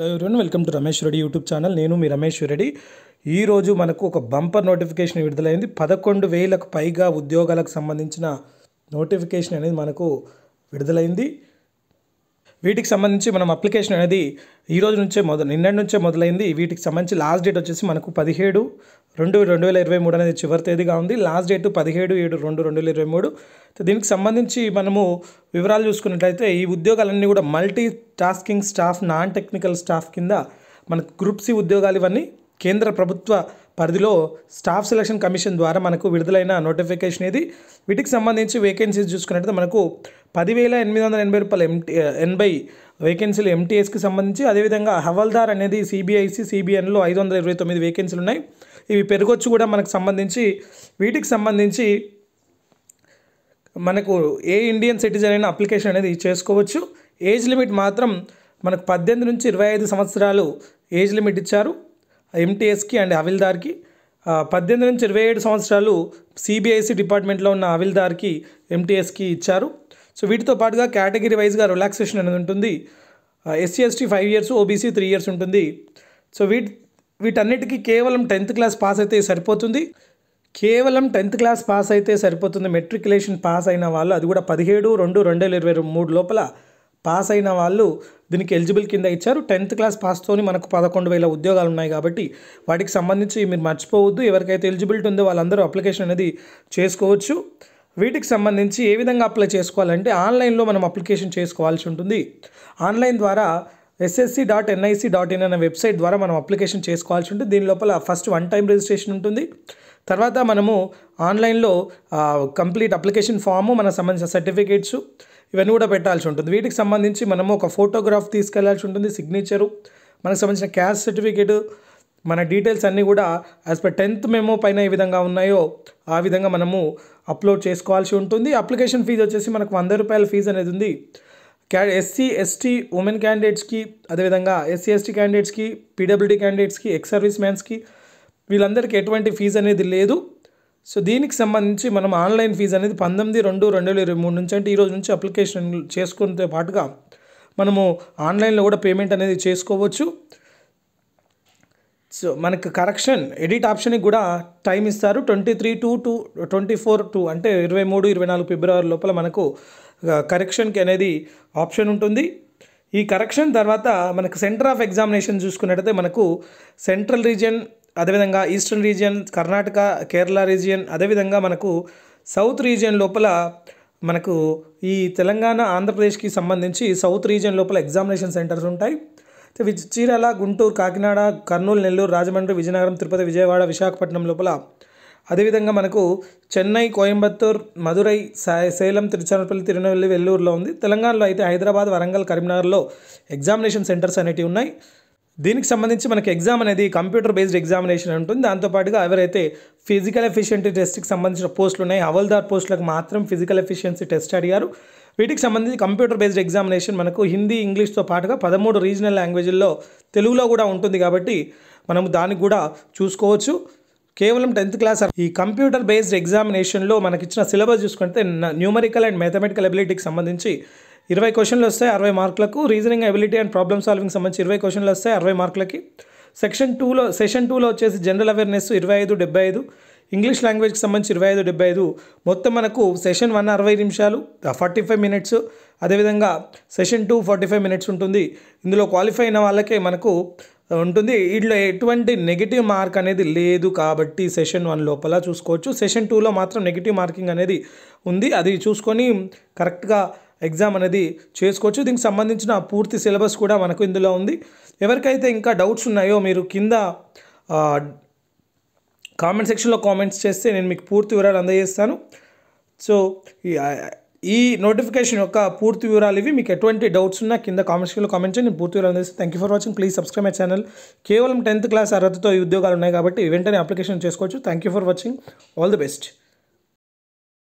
hello everyone welcome to Ramesh Reddy YouTube channel నేను మీ రమేష్ రెడ్డి ఈరోజు మనకు ఒక బంపర్ నోటిఫికేషన్ విడుదలైంది పదకొండు వేలకు పైగా ఉద్యోగాలకు సంబంధించిన నోటిఫికేషన్ అనేది మనకు విడుదలైంది వీటికి సంబంధించి మనం అప్లికేషన్ అనేది ఈ రోజు నుంచే మొదలు నిన్నటి నుంచే మొదలైంది వీటికి సంబంధించి లాస్ట్ డేట్ వచ్చేసి మనకు పదిహేడు రెండు రెండు వేల ఇరవై మూడు అనేది చివరి తేదీగా ఉంది లాస్ట్ డేట్ పదిహేడు ఏడు రెండు రెండు వేల ఇరవై మూడు దీనికి సంబంధించి మనము వివరాలు చూసుకున్నట్లయితే ఈ ఉద్యోగాలన్నీ కూడా multi tasking staff non technical staff కింద మనకు గ్రూప్ సి ఉద్యోగాలు ఇవన్నీ కేంద్ర ప్రభుత్వ పరిధిలో స్టాఫ్ సెలక్షన్ కమిషన్ ద్వారా మనకు విడుదలైన నోటిఫికేషన్ ఇది వీటికి సంబంధించి వేకెన్సీస్ చూసుకున్నట్లయితే మనకు పదివేల ఎనిమిది వందల ఎనభై రూపాయలు ఎంటీ ఎనభై వేకెన్సీలు ఎంటీఎస్కి సంబంధించి అదేవిధంగా హవల్దార్ అనేది సిబిఐసి సిబిఎన్లో ఐదు వందల ఇరవై తొమ్మిది వేకెన్సీలు ఉన్నాయి ఇవి పెరగొచ్చు కూడా మనకు సంబంధించి వీటికి సంబంధించి మనకు ఏ ఇండియన్ సిటిజన్ అయినా అప్లికేషన్ అనేది చేసుకోవచ్చు ఏజ్ లిమిట్ మాత్రం మనకు పద్దెనిమిది నుంచి ఇరవై ఐదు సంవత్సరాలు ఏజ్ లిమిట్ ఇచ్చారు ఎంటీఎస్కి అండ్ హవిల్దార్కి పద్దెనిమిది నుంచి ఇరవై ఏడు సంవత్సరాలు సిబిఐసి డిపార్ట్మెంట్లో ఉన్న హవిల్దార్కి ఎంటీఎస్కి ఇచ్చారు సో వీటితో పాటుగా కేటగిరీ వైజ్గా రిలాక్సేషన్ అనేది ఉంటుంది SC ST five years OBC three years ఉంటుంది సో వీటి వీటన్నిటికీ కేవలం టెన్త్ క్లాస్ పాస్ అయితే సరిపోతుంది కేవలం టెన్త్ క్లాస్ పాస్ అయితే సరిపోతుంది మెట్రికులేషన్ పాస్ అయిన వాళ్ళు అది కూడా పదిహేడు రెండు రెండు వేల ఇరవై మూడు లోపల పాస్ అయిన వాళ్ళు దీనికి ఎలిజిబుల్ కింద ఇచ్చారు టెన్త్ క్లాస్ పాస్తోని మనకు పదకొండు వేల ఉద్యోగాలు ఉన్నాయి కాబట్టి వాటికి సంబంధించి మీరు మర్చిపోవద్దు ఎవరికైతే ఎలిజిబిలిటీ ఉందో వాళ్ళందరూ అప్లికేషన్ అనేది చేసుకోవచ్చు వీటికి సంబంధించి ఏ విధంగా అప్లై చేసుకోవాలంటే ఆన్లైన్లో మనం అప్లికేషన్ చేసుకోవాల్సి ఉంటుంది ఆన్లైన్ ద్వారా SSC dot NIC dot in అనే వెబ్సైట్ ద్వారా మనం అప్లికేషన్ చేసుకోవాల్సి ఉంటుంది దీని లోపల ఫస్ట్ వన్ టైం రిజిస్ట్రేషన్ ఉంటుంది తర్వాత మనము ఆన్లైన్లో కంప్లీట్ అప్లికేషన్ ఫాము మనకు సంబంధించిన సర్టిఫికేట్స్ ఇవన్నీ కూడా పెట్టాల్సి ఉంటుంది వీటికి సంబంధించి మనము ఒక ఫోటోగ్రాఫ్ తీసుకెళ్లాల్సి ఉంటుంది సిగ్నేచరు మనకు సంబంధించిన క్యాస్ట్ సర్టిఫికేట్ మన డీటెయిల్స్ అన్నీ కూడా యాజ్ పర్ టెన్త్ మెమో పైన ఏ విధంగా ఉన్నాయో ఆ విధంగా మనము అప్లోడ్ చేసుకోవాల్సి ఉంటుంది అప్లికేషన్ ఫీజు వచ్చేసి మనకు వంద రూపాయల ఫీజు అనేది ఉంది క్యా ఎస్సీ ఎస్టీ ఉమెన్ క్యాండిడేట్స్కి అదేవిధంగా ఎస్సీ ఎస్టీ క్యాండిడేట్స్కి పీడబ్ల్యూడీ క్యాండిడేట్స్కి ఎక్స్ సర్వీస్ మ్యాన్స్కి వీళ్ళందరికీ ఎటువంటి ఫీజు అనేది లేదు సో దీనికి సంబంధించి మనం ఆన్లైన్ ఫీజు అనేది పంతొమ్మిది రెండు రెండు వేల ఇరవై మూడు నుంచి అంటే ఈరోజు నుంచి అప్లికేషన్ చేసుకుంటే పాటుగా మనము ఆన్లైన్లో కూడా పేమెంట్ అనేది చేసుకోవచ్చు సో మనకు కరెక్షన్ ఎడిట్ ఆప్షన్కి కూడా టైం ఇస్తారు twenty three two two twenty four two అంటే ఇరవై మూడు ఇరవై నాలుగు ఫిబ్రవరి లోపల మనకు కరెక్షన్కి అనేది ఆప్షన్ ఉంటుంది ఈ కరెక్షన్ తర్వాత మనకు సెంటర్ ఆఫ్ ఎగ్జామినేషన్ చూసుకున్నట్టయితే మనకు సెంట్రల్ రీజియన్ అదేవిధంగా eastern region Karnataka Kerala region అదేవిధంగా మనకు సౌత్ రీజియన్ లోపల మనకు ఈ తెలంగాణ ఆంధ్రప్రదేశ్కి సంబంధించి సౌత్ రీజియన్ లోపల ఎగ్జామినేషన్ సెంటర్స్ ఉంటాయి చీరాల గుంటూరు కాకినాడ కర్నూలు నెల్లూరు రాజమండ్రి విజయనగరం తిరుపతి విజయవాడ విశాఖపట్నం లోపల అదేవిధంగా మనకు చెన్నై కోయంబత్తూర్ మదురై సేలం తిరుచనపల్లి తిరునెల్లి వెల్లూరులో ఉంది తెలంగాణలో అయితే హైదరాబాద్ వరంగల్ కరీంనగర్లో ఎగ్జామినేషన్ సెంటర్స్ అనేటివి ఉన్నాయి దీనికి సంబంధించి మనకి ఎగ్జామ్ అనేది కంప్యూటర్ బేస్డ్ ఎగ్జామినేషన్ ఉంటుంది దాంతోపాటుగా ఎవరైతే ఫిజికల్ ఎఫిషియన్సీ టెస్ట్కి సంబంధించిన పోస్టులు ఉన్నాయి హవల్దార్ పోస్టులకు మాత్రం ఫిజికల్ ఎఫిషియన్సీ టెస్ట్ అడిగారు వీటికి సంబంధించి కంప్యూటర్ బేస్డ్ ఎగ్జామినేషన్ మనకు హిందీ ఇంగ్లీష్తో పాటుగా పదమూడు రీజనల్ లాంగ్వేజ్ల్లో తెలుగులో కూడా ఉంటుంది కాబట్టి మనము దానికి కూడా చూసుకోవచ్చు కేవలం టెన్త్ క్లాస్ ఈ కంప్యూటర్ బేస్డ్ ఎగ్జామినేషన్లో మనకిచ్చిన సిలబస్ చూసుకుంటే న్యూమరికల్ అండ్ మ్యాథమెటికల్ అబిలిటీకి సంబంధించి ఇరవై క్వశ్చన్లు వస్తాయి అరవై మార్కులకు reasoning ability and problem solving సంబంధించి ఇరవై క్వశ్చన్లు వస్తాయి అరవై మార్కులకి సెక్షన్ టూలో సెషన్ టూలో వచ్చేసి జనరల్ అవేర్నెస్ ఇరవై ఐదు డెబ్బై ఐదు ఇంగ్లీష్ లాంగ్వేజ్కి సంబంధించి ఇరవై ఐదు డెబ్బై ఐదు మొత్తం మనకు సెషన్ వన్ అరవై నిమిషాలు ఫార్టీ ఫైవ్ మినిట్స్ అదేవిధంగా session two forty five minutes ఉంటుంది ఇందులో క్వాలిఫై అయిన వాళ్ళకే మనకు ఉంటుంది వీటిలో ఎటువంటి నెగిటివ్ మార్క్ అనేది లేదు కాబట్టి సెషన్ వన్ లోపల చూసుకోవచ్చు సెషన్ టూలో మాత్రం నెగిటివ్ మార్కింగ్ అనేది ఉంది అది చూసుకొని కరెక్ట్గా ఎగ్జామ్ అనేది చేసుకోవచ్చు దీనికి సంబంధించిన పూర్తి సిలబస్ కూడా మనకు ఇందులో ఉంది ఎవరికైతే ఇంకా డౌట్స్ ఉన్నాయో మీరు కింద కామెంట్ సెక్షన్లో కామెంట్స్ చేస్తే నేను మీకు పూర్తి వివరాలు అందజేస్తాను సో ఈ నోటిఫికేషన్ యొక్క పూర్తి వివరాలు ఇవి మీకు ఎటువంటి డౌట్స్ ఉన్నా కింద కామెంట్ సెక్షన్లో కామెంట్ చేయండి పూర్తి వివరాలు అందజేస్తాను thank you for watching please subscribe my channel కేవలం టెన్త్ క్లాస్ అర్హతతో ఈ ఉద్యోగాలు ఉన్నాయి కాబట్టి వెంటనే అప్లికేషన్ చేసుకోవచ్చు thank you for watching all the best